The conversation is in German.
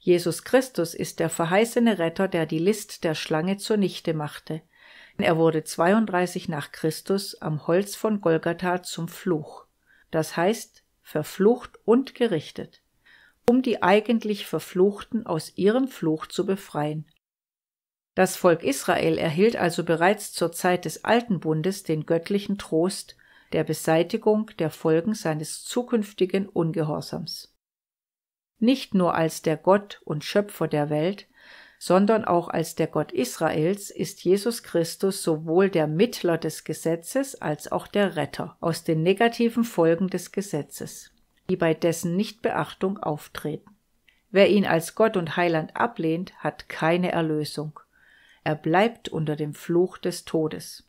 Jesus Christus ist der verheißene Retter, der die List der Schlange zunichte machte. Er wurde 32 nach Christus am Holz von Golgatha zum Fluch, das heißt verflucht und gerichtet, um die eigentlich Verfluchten aus ihrem Fluch zu befreien. Das Volk Israel erhielt also bereits zur Zeit des Alten Bundes den göttlichen Trost der Beseitigung der Folgen seines zukünftigen Ungehorsams nicht nur als der Gott und Schöpfer der Welt, sondern auch als der Gott Israels ist Jesus Christus sowohl der Mittler des Gesetzes als auch der Retter aus den negativen Folgen des Gesetzes, die bei dessen Nichtbeachtung auftreten. Wer ihn als Gott und Heiland ablehnt, hat keine Erlösung. Er bleibt unter dem Fluch des Todes.